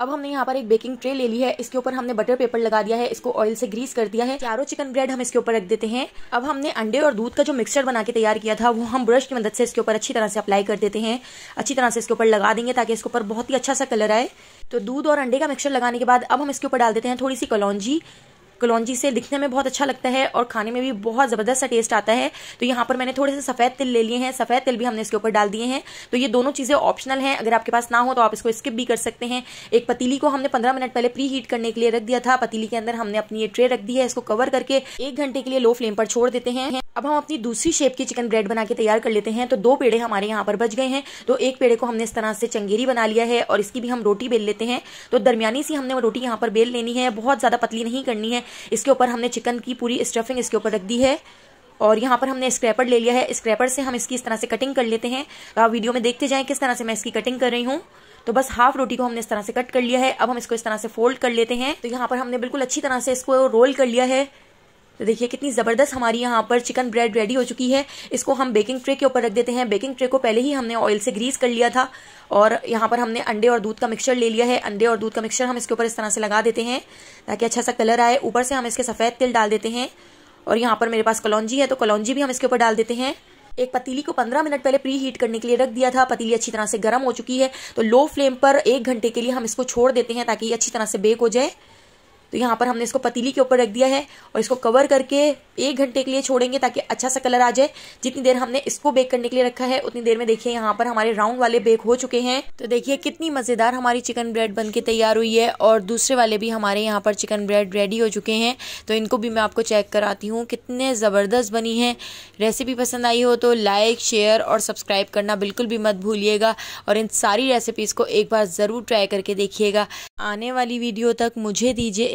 अब हमने यहाँ पर एक बेकिंग ट्रे ले ली है इसके ऊपर हमने बटर पेपर लगा दिया है इसको ऑयल से ग्रीस कर दिया है चारों चिकन ब्रेड हम इसके ऊपर रख देते हैं अब हमने अंडे और दूध का जो मिक्सचर बना के तैयार किया था वो हम ब्रश की मदद से इसके ऊपर अच्छी तरह से अप्लाई कर देते हैं अच्छी तरह से इसके ऊपर लगा देंगे ताकि इसके ऊपर बहुत ही अच्छा सा कलर आए तो दूध और अंडे का मिक्सचर लगाने के बाद अब हम इसके ऊपर डाल देते हैं थोड़ी सी कलौजी कलौजी से दिखने में बहुत अच्छा लगता है और खाने में भी बहुत ज़बरदस्त सा टेस्ट आता है तो यहाँ पर मैंने थोड़े से सफ़ेद तिल ले लिए हैं सफ़ेद तिल भी हमने इसके ऊपर डाल दिए हैं तो ये दोनों चीज़ें ऑप्शनल हैं अगर आपके पास ना हो तो आप इसको स्किप भी कर सकते हैं एक पतीली को हमने पंद्रह मिनट पहले प्री हीट करने के लिए रख दिया था पतीली के अंदर हमने अपनी ये ट्रे रख दी है इसको कवर करके एक घंटे के लिए लो फ्लेम पर छोड़ देते हैं अब हम अपनी दूसरी शेप की चिकन ब्रेड बना के तैयार कर लेते हैं तो दो पेड़े हमारे यहाँ पर बच गए हैं तो एक पेड़े को हमने इस तरह से चंगेरी बना लिया है और इसकी भी हम रोटी बेल लेते हैं तो दरमियानी सी हमने रोटी यहाँ पर बेल लेनी है बहुत ज़्यादा पतली नहीं करनी है इसके ऊपर हमने चिकन की पूरी स्टफिंग इसके ऊपर रख दी है और यहाँ पर हमने स्क्रैपर ले लिया है स्क्रैपर से हम इसकी इस तरह से कटिंग कर लेते हैं तो आप वीडियो में देखते जाएं किस तरह से मैं इसकी कटिंग कर रही हूँ तो बस हाफ रोटी को हमने इस तरह से कट कर लिया है अब हम इसको इस तरह से फोल्ड कर लेते हैं तो यहाँ पर हमने बिल्कुल अच्छी तरह से इसको रोल कर लिया है तो देखिए कितनी ज़बरदस्त हमारी यहाँ पर चिकन ब्रेड रेडी हो चुकी है इसको हम बेकिंग ट्रे के ऊपर रख देते हैं बेकिंग ट्रे को पहले ही हमने ऑयल से ग्रीस कर लिया था और यहाँ पर हमने अंडे और दूध का मिक्सचर ले लिया है अंडे और दूध का मिक्सचर हम इसके ऊपर इस तरह से लगा देते हैं ताकि अच्छा सा कलर आए ऊपर से हम इसके सफ़ेद तिल डाल देते हैं और यहाँ पर मेरे पास कलौजी है तो कलौजी भी हम इसके ऊपर डाल देते हैं एक पतीली को 15 मिनट पहले प्री हीट करने के लिए रख दिया था पतीली अच्छी तरह से गर्म हो चुकी है तो लो फ्लेम पर एक घंटे के लिए हम इसको छोड़ देते हैं ताकि ये अच्छी तरह से बेक हो जाए तो यहाँ पर हमने इसको पतीली के ऊपर रख दिया है और इसको कवर करके एक घंटे के लिए छोड़ेंगे ताकि अच्छा सा कलर आ जाए जितनी देर हमने इसको बेक करने के लिए रखा है उतनी देर में देखिए यहाँ पर हमारे राउंड वाले बेक हो चुके हैं तो देखिए कितनी मज़ेदार हमारी चिकन ब्रेड बन के तैयार हुई है और दूसरे वाले भी हमारे यहाँ पर चिकन ब्रेड रेडी हो चुके हैं तो इनको भी मैं आपको चेक कराती हूँ कितने ज़बरदस्त बनी है रेसिपी पसंद आई हो तो लाइक शेयर और सब्सक्राइब करना बिल्कुल भी मत भूलिएगा और इन सारी रेसिपीज़ को एक बार ज़रूर ट्राई करके देखिएगा आने वाली वीडियो तक मुझे दीजिए